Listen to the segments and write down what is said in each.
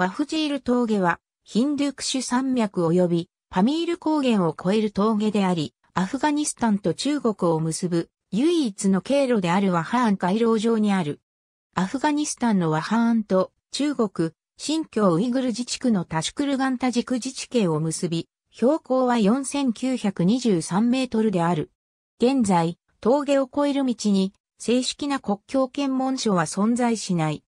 ワフジール峠は、ヒンドゥクシュ山脈及び、パミール高原を越える峠であり、アフガニスタンと中国を結ぶ、唯一の経路であるワハーン回廊上にある。アフガニスタンのワハーンと中国、新疆ウイグル自治区のタシュクルガンタジク自治系を結び、標高は4923メートルである。現在、峠を越える道に、正式な国境検問所は存在しない。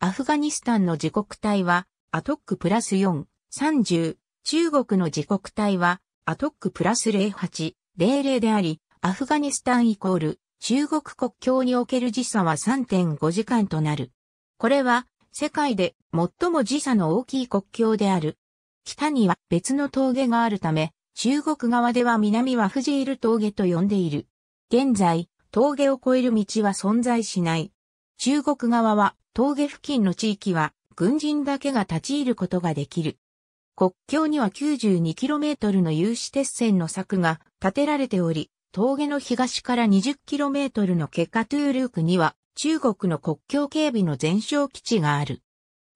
アフガニスタンの自国体は、アトックプラス4、30、中国の自国体は、アトックプラス08、00であり、アフガニスタンイコール、中国国境における時差は3.5時間となる。これは、世界で最も時差の大きい国境である。北には別の峠があるため、中国側では南はフジール峠と呼んでいる。現在、峠を越える道は存在しない。中国側は峠付近の地域は軍人だけが立ち入ることができる。国境には 92km の有刺鉄線の柵が建てられており、峠の東から 20km の結果トゥールークには中国の国境警備の全焼基地がある。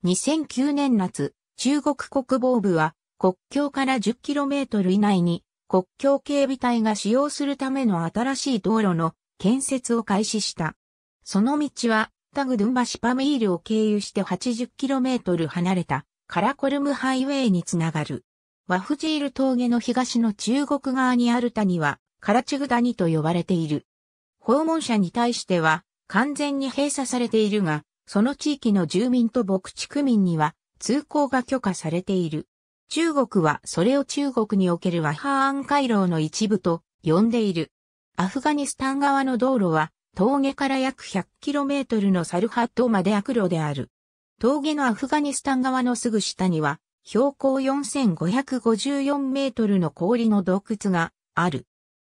2009年夏、中国国防部は国境から 10km 以内に国境警備隊が使用するための新しい道路の建設を開始した。その道はタグドゥンバシパミールを経由して 80km 離れたカラコルムハイウェイにつながる。ワフジール峠の東の中国側にある谷はカラチグ谷と呼ばれている。訪問者に対しては完全に閉鎖されているが、その地域の住民と牧畜民には通行が許可されている。中国はそれを中国におけるワハーン回廊の一部と呼んでいる。アフガニスタン側の道路は峠から約 100km のサルハットまで悪路である。峠のアフガニスタン側のすぐ下には、標高4554メートルの氷の洞窟がある。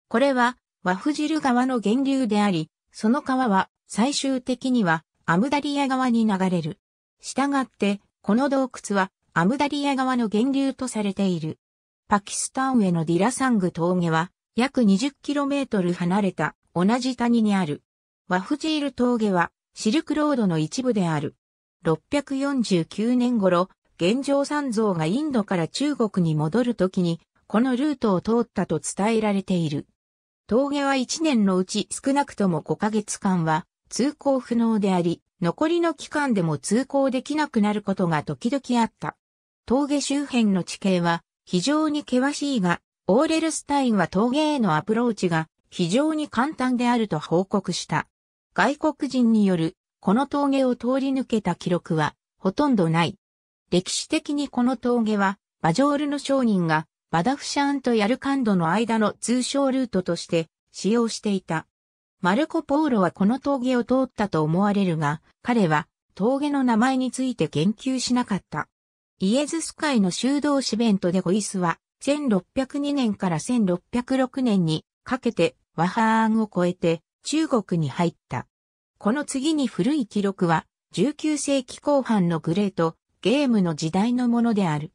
これは、ワフジル川の源流であり、その川は最終的にはアムダリア川に流れる。したがって、この洞窟はアムダリア川の源流とされている。パキスタンへのディラサング峠は約 20km 離れた同じ谷にある。ワフジール峠はシルクロードの一部である。649年頃、現状三蔵がインドから中国に戻るときに、このルートを通ったと伝えられている。峠は1年のうち少なくとも5ヶ月間は通行不能であり、残りの期間でも通行できなくなることが時々あった。峠周辺の地形は非常に険しいが、オーレルスタインは峠へのアプローチが非常に簡単であると報告した。外国人によるこの峠を通り抜けた記録はほとんどない。歴史的にこの峠はバジョールの商人がバダフシャンとヤルカンドの間の通称ルートとして使用していた。マルコ・ポーロはこの峠を通ったと思われるが、彼は峠の名前について言及しなかった。イエズス会の修道士ベントでゴイスは、1602年から1606年にかけてワハーンを越えて中国に入った。この次に古い記録は、19世紀後半のグレート、ゲームの時代のものである。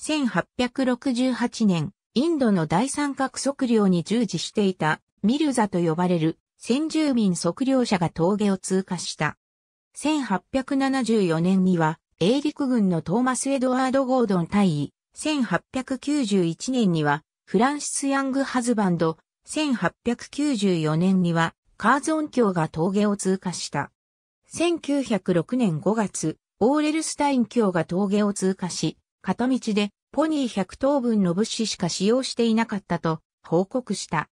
1868年、インドの第三角測量に従事していた、ミルザと呼ばれる、先住民測量者が峠を通過した。1874年には、英陸軍のトーマス・エドワード・ゴードン大尉、1891年には、フランシス・ヤング・ハズバンド、1894年には、カーズン峡が峠を通過した。1906年5月、オーレルスタイン峡が峠を通過し、片道でポニー100頭分の物資しか使用していなかったと報告した。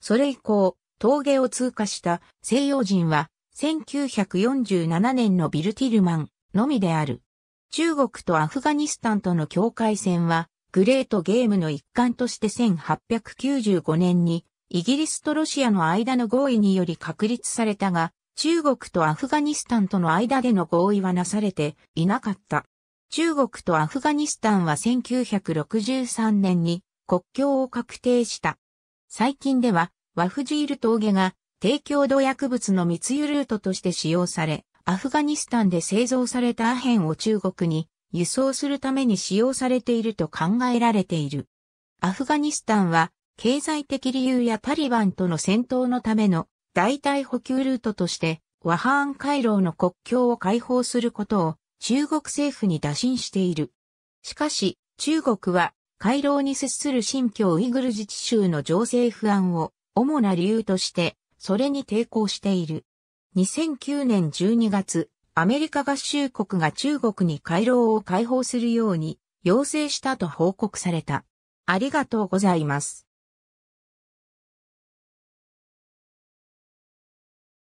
それ以降、峠を通過した西洋人は1947年のビルティルマンのみである。中国とアフガニスタンとの境界線はグレートゲームの一環として1895年にイギリスとロシアの間の合意により確立されたが、中国とアフガニスタンとの間での合意はなされていなかった。中国とアフガニスタンは1963年に国境を確定した。最近ではワフジール峠が提供土薬物の密輸ルートとして使用され、アフガニスタンで製造されたアヘンを中国に輸送するために使用されていると考えられている。アフガニスタンは経済的理由やタリバンとの戦闘のための代替補給ルートとして、ワハーン回廊の国境を開放することを中国政府に打診している。しかし、中国は回廊に接する新疆ウイグル自治州の情勢不安を主な理由として、それに抵抗している。2009年12月、アメリカ合衆国が中国に回廊を開放するように要請したと報告された。ありがとうございます。